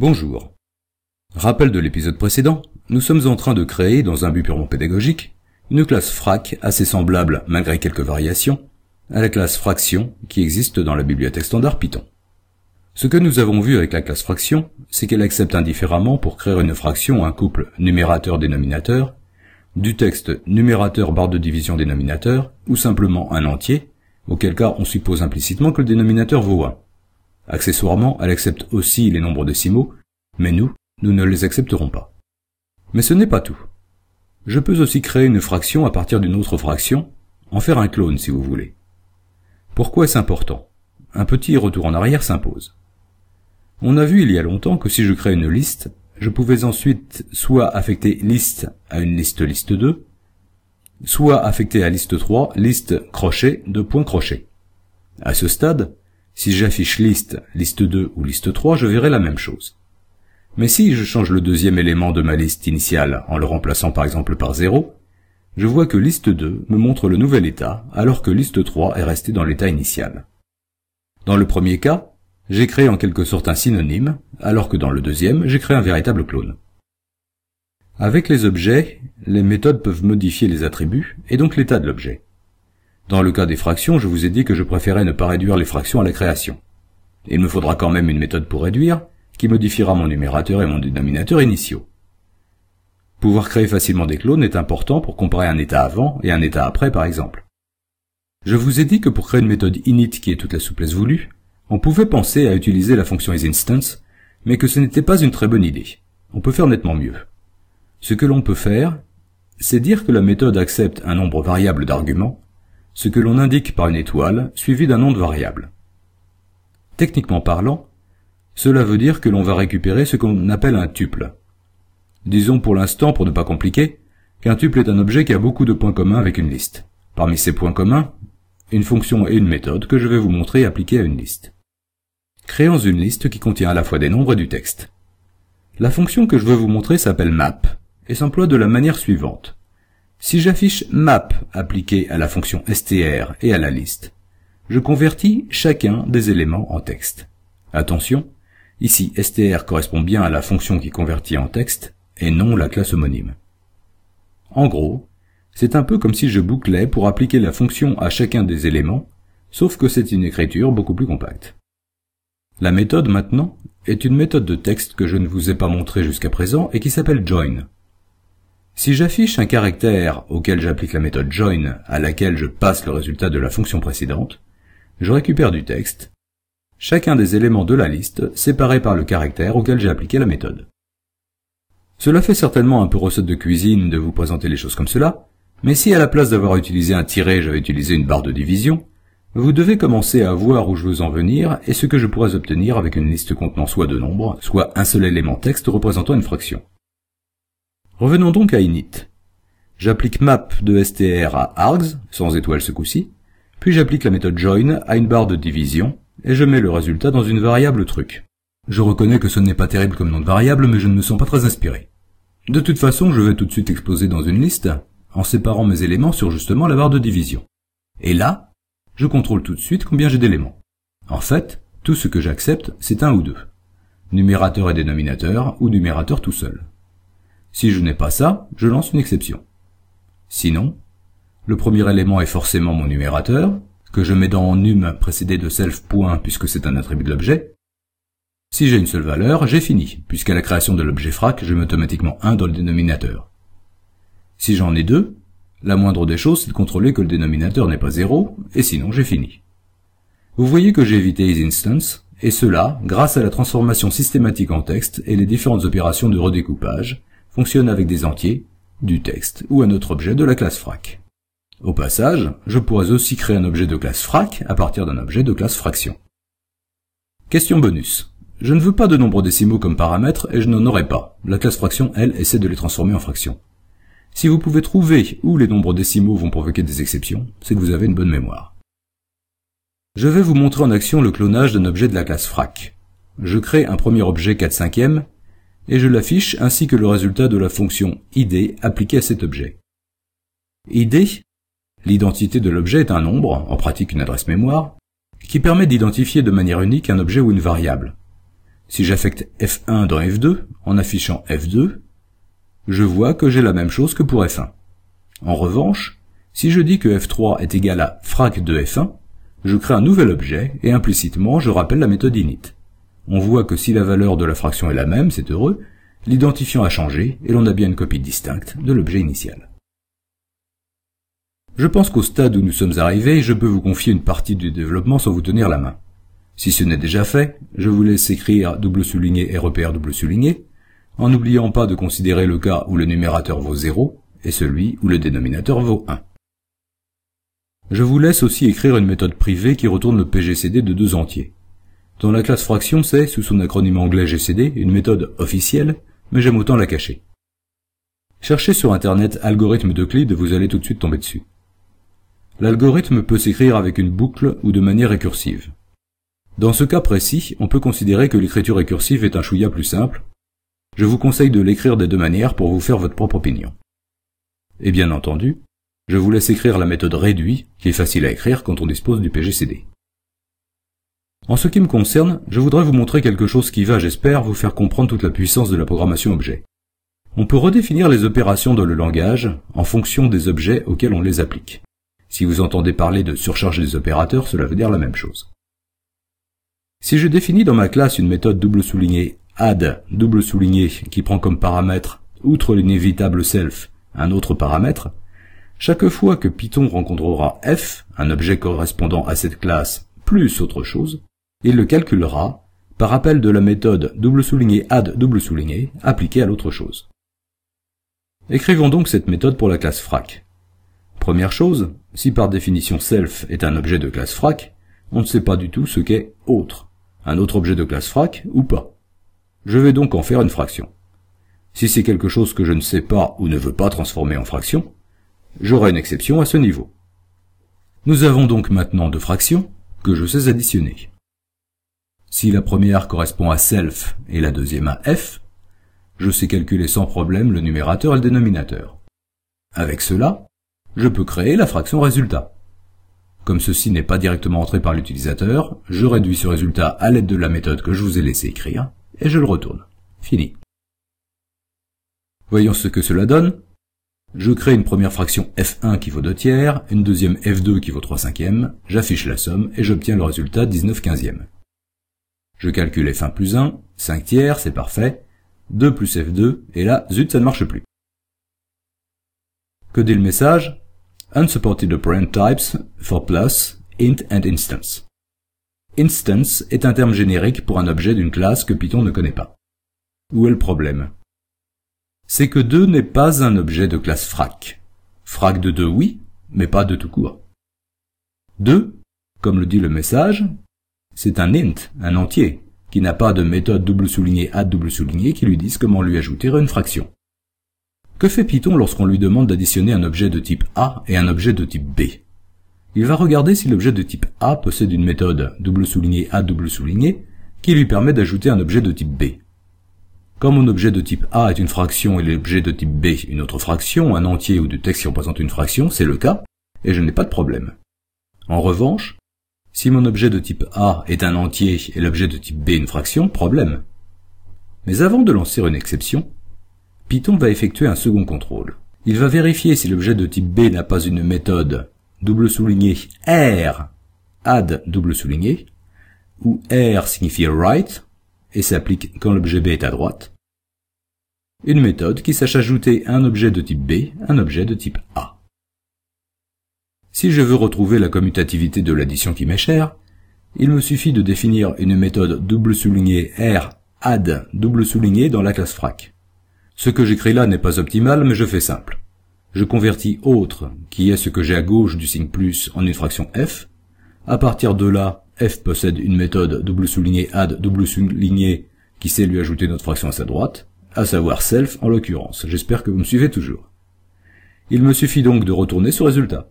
Bonjour. Rappel de l'épisode précédent, nous sommes en train de créer, dans un but purement pédagogique, une classe frac assez semblable, malgré quelques variations, à la classe fraction qui existe dans la bibliothèque standard Python. Ce que nous avons vu avec la classe fraction, c'est qu'elle accepte indifféremment pour créer une fraction un couple numérateur-dénominateur, du texte numérateur barre de division dénominateur, ou simplement un entier, auquel cas on suppose implicitement que le dénominateur vaut 1. Accessoirement, elle accepte aussi les nombres décimaux, mais nous, nous ne les accepterons pas. Mais ce n'est pas tout. Je peux aussi créer une fraction à partir d'une autre fraction, en faire un clone si vous voulez. Pourquoi est-ce important Un petit retour en arrière s'impose. On a vu il y a longtemps que si je crée une liste, je pouvais ensuite soit affecter liste à une liste liste 2, soit affecter à liste 3 liste crochet de points crochet. À ce stade, si j'affiche liste, liste 2 ou liste 3, je verrai la même chose. Mais si je change le deuxième élément de ma liste initiale en le remplaçant par exemple par 0, je vois que liste 2 me montre le nouvel état alors que liste 3 est restée dans l'état initial. Dans le premier cas, j'ai créé en quelque sorte un synonyme, alors que dans le deuxième, j'ai créé un véritable clone. Avec les objets, les méthodes peuvent modifier les attributs et donc l'état de l'objet. Dans le cas des fractions, je vous ai dit que je préférais ne pas réduire les fractions à la création. Il me faudra quand même une méthode pour réduire, qui modifiera mon numérateur et mon dénominateur initiaux. Pouvoir créer facilement des clones est important pour comparer un état avant et un état après par exemple. Je vous ai dit que pour créer une méthode init qui ait toute la souplesse voulue, on pouvait penser à utiliser la fonction isInstance, mais que ce n'était pas une très bonne idée. On peut faire nettement mieux. Ce que l'on peut faire, c'est dire que la méthode accepte un nombre variable d'arguments ce que l'on indique par une étoile suivie d'un nom de variable. Techniquement parlant, cela veut dire que l'on va récupérer ce qu'on appelle un tuple. Disons pour l'instant, pour ne pas compliquer, qu'un tuple est un objet qui a beaucoup de points communs avec une liste. Parmi ces points communs, une fonction et une méthode que je vais vous montrer appliquées à une liste. Créons une liste qui contient à la fois des nombres et du texte. La fonction que je veux vous montrer s'appelle map et s'emploie de la manière suivante. Si j'affiche map appliqué à la fonction str et à la liste, je convertis chacun des éléments en texte. Attention, ici str correspond bien à la fonction qui convertit en texte et non la classe homonyme. En gros, c'est un peu comme si je bouclais pour appliquer la fonction à chacun des éléments, sauf que c'est une écriture beaucoup plus compacte. La méthode maintenant est une méthode de texte que je ne vous ai pas montrée jusqu'à présent et qui s'appelle join. Si j'affiche un caractère auquel j'applique la méthode join à laquelle je passe le résultat de la fonction précédente, je récupère du texte, chacun des éléments de la liste séparés par le caractère auquel j'ai appliqué la méthode. Cela fait certainement un peu recette de cuisine de vous présenter les choses comme cela, mais si à la place d'avoir utilisé un tiret, j'avais utilisé une barre de division, vous devez commencer à voir où je veux en venir et ce que je pourrais obtenir avec une liste contenant soit deux nombres, soit un seul élément texte représentant une fraction. Revenons donc à init. J'applique map de str à args, sans étoile ce coup-ci, puis j'applique la méthode join à une barre de division, et je mets le résultat dans une variable truc. Je reconnais que ce n'est pas terrible comme nom de variable, mais je ne me sens pas très inspiré. De toute façon, je vais tout de suite exploser dans une liste, en séparant mes éléments sur justement la barre de division. Et là, je contrôle tout de suite combien j'ai d'éléments. En fait, tout ce que j'accepte, c'est un ou deux. Numérateur et dénominateur, ou numérateur tout seul. Si je n'ai pas ça, je lance une exception. Sinon, le premier élément est forcément mon numérateur, que je mets dans num précédé de self puisque c'est un attribut de l'objet. Si j'ai une seule valeur, j'ai fini, puisqu'à la création de l'objet frac, je mets automatiquement 1 dans le dénominateur. Si j'en ai deux, la moindre des choses, c'est de contrôler que le dénominateur n'est pas 0, et sinon j'ai fini. Vous voyez que j'ai évité isInstance, et cela grâce à la transformation systématique en texte et les différentes opérations de redécoupage, fonctionne avec des entiers, du texte ou un autre objet de la classe frac. Au passage, je pourrais aussi créer un objet de classe frac à partir d'un objet de classe fraction. Question bonus. Je ne veux pas de nombres décimaux comme paramètre et je n'en aurai pas. La classe fraction, elle, essaie de les transformer en fractions. Si vous pouvez trouver où les nombres décimaux vont provoquer des exceptions, c'est que vous avez une bonne mémoire. Je vais vous montrer en action le clonage d'un objet de la classe frac. Je crée un premier objet 4 cinquièmes et je l'affiche ainsi que le résultat de la fonction id appliquée à cet objet. id, l'identité de l'objet est un nombre, en pratique une adresse mémoire, qui permet d'identifier de manière unique un objet ou une variable. Si j'affecte f1 dans f2 en affichant f2, je vois que j'ai la même chose que pour f1. En revanche, si je dis que f3 est égal à frac de f1, je crée un nouvel objet et implicitement je rappelle la méthode init on voit que si la valeur de la fraction est la même, c'est heureux, l'identifiant a changé et l'on a bien une copie distincte de l'objet initial. Je pense qu'au stade où nous sommes arrivés, je peux vous confier une partie du développement sans vous tenir la main. Si ce n'est déjà fait, je vous laisse écrire double souligné et repère double souligné, en n'oubliant pas de considérer le cas où le numérateur vaut 0 et celui où le dénominateur vaut 1. Je vous laisse aussi écrire une méthode privée qui retourne le PGCD de deux entiers. Dans la classe fraction, c'est, sous son acronyme anglais GCD, une méthode officielle, mais j'aime autant la cacher. Cherchez sur Internet algorithme de de vous allez tout de suite tomber dessus. L'algorithme peut s'écrire avec une boucle ou de manière récursive. Dans ce cas précis, on peut considérer que l'écriture récursive est un chouïa plus simple. Je vous conseille de l'écrire des deux manières pour vous faire votre propre opinion. Et bien entendu, je vous laisse écrire la méthode réduit, qui est facile à écrire quand on dispose du PGCD. En ce qui me concerne, je voudrais vous montrer quelque chose qui va, j'espère, vous faire comprendre toute la puissance de la programmation objet. On peut redéfinir les opérations dans le langage en fonction des objets auxquels on les applique. Si vous entendez parler de surcharge des opérateurs, cela veut dire la même chose. Si je définis dans ma classe une méthode double soulignée add double souligné qui prend comme paramètre, outre l'inévitable self, un autre paramètre, chaque fois que Python rencontrera f, un objet correspondant à cette classe, plus autre chose, il le calculera par appel de la méthode double souligné add double souligné appliquée à l'autre chose. Écrivons donc cette méthode pour la classe frac. Première chose, si par définition self est un objet de classe frac, on ne sait pas du tout ce qu'est autre, un autre objet de classe frac ou pas. Je vais donc en faire une fraction. Si c'est quelque chose que je ne sais pas ou ne veux pas transformer en fraction, j'aurai une exception à ce niveau. Nous avons donc maintenant deux fractions que je sais additionner. Si la première correspond à self et la deuxième à f, je sais calculer sans problème le numérateur et le dénominateur. Avec cela, je peux créer la fraction résultat. Comme ceci n'est pas directement entré par l'utilisateur, je réduis ce résultat à l'aide de la méthode que je vous ai laissé écrire, et je le retourne. Fini. Voyons ce que cela donne. Je crée une première fraction f1 qui vaut 2 tiers, une deuxième f2 qui vaut 3 cinquièmes, j'affiche la somme et j'obtiens le résultat 19 quinzièmes. Je calcule F1 plus 1, 5 tiers, c'est parfait. 2 plus F2, et là, zut, ça ne marche plus. Que dit le message Unsupported print types for plus, int and instance. Instance est un terme générique pour un objet d'une classe que Python ne connaît pas. Où est le problème C'est que 2 n'est pas un objet de classe frac. Frac de 2 oui, mais pas de tout court. 2, comme le dit le message, c'est un int, un entier, qui n'a pas de méthode double souligné à double souligné qui lui dise comment lui ajouter une fraction. Que fait Python lorsqu'on lui demande d'additionner un objet de type A et un objet de type B Il va regarder si l'objet de type A possède une méthode double souligné à double souligné qui lui permet d'ajouter un objet de type B. Comme un objet de type A est une fraction et l'objet de type B une autre fraction, un entier ou du texte qui représente une fraction, c'est le cas, et je n'ai pas de problème. En revanche, si mon objet de type A est un entier et l'objet de type B une fraction, problème. Mais avant de lancer une exception, Python va effectuer un second contrôle. Il va vérifier si l'objet de type B n'a pas une méthode double souligné R add double souligné où R signifie right et s'applique quand l'objet B est à droite. Une méthode qui sache ajouter un objet de type B, un objet de type A. Si je veux retrouver la commutativité de l'addition qui m'est chère, il me suffit de définir une méthode double soulignée R add double souligné dans la classe frac. Ce que j'écris là n'est pas optimal, mais je fais simple. Je convertis autre, qui est ce que j'ai à gauche du signe plus, en une fraction f. À partir de là, f possède une méthode double souligné add double souligné qui sait lui ajouter notre fraction à sa droite, à savoir self en l'occurrence. J'espère que vous me suivez toujours. Il me suffit donc de retourner ce résultat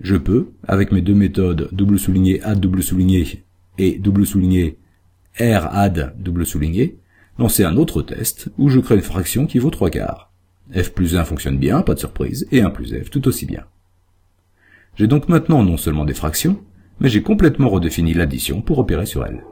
je peux, avec mes deux méthodes, double souligné, add, double souligné, et double souligné, r, add, double souligné, lancer un autre test où je crée une fraction qui vaut 3 quarts. f plus 1 fonctionne bien, pas de surprise, et 1 plus f tout aussi bien. J'ai donc maintenant non seulement des fractions, mais j'ai complètement redéfini l'addition pour opérer sur elles.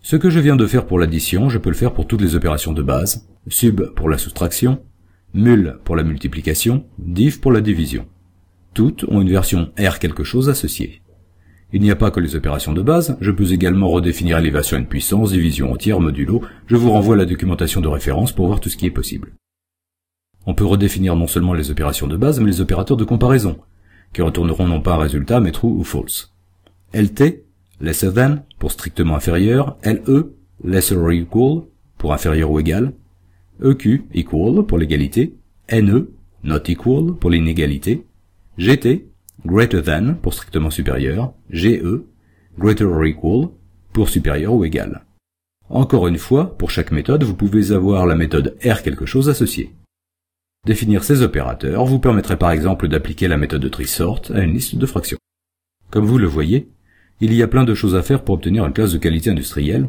Ce que je viens de faire pour l'addition, je peux le faire pour toutes les opérations de base, sub pour la soustraction, mul pour la multiplication, div pour la division. Toutes ont une version R quelque chose associée. Il n'y a pas que les opérations de base, je peux également redéfinir élévation à une puissance, division entière, modulo, je vous renvoie à la documentation de référence pour voir tout ce qui est possible. On peut redéfinir non seulement les opérations de base, mais les opérateurs de comparaison, qui retourneront non pas un résultat, mais true ou false. LT, lesser than, pour strictement inférieur, LE, lesser or equal, pour inférieur ou égal, EQ, equal, pour l'égalité, NE, not equal, pour l'inégalité, GT, greater than pour strictement supérieur, GE, greater or equal pour supérieur ou égal. Encore une fois, pour chaque méthode, vous pouvez avoir la méthode R quelque chose associée. Définir ces opérateurs vous permettrait par exemple d'appliquer la méthode de trisort à une liste de fractions. Comme vous le voyez, il y a plein de choses à faire pour obtenir une classe de qualité industrielle,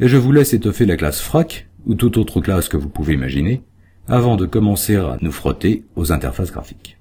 et je vous laisse étoffer la classe frac, ou toute autre classe que vous pouvez imaginer, avant de commencer à nous frotter aux interfaces graphiques.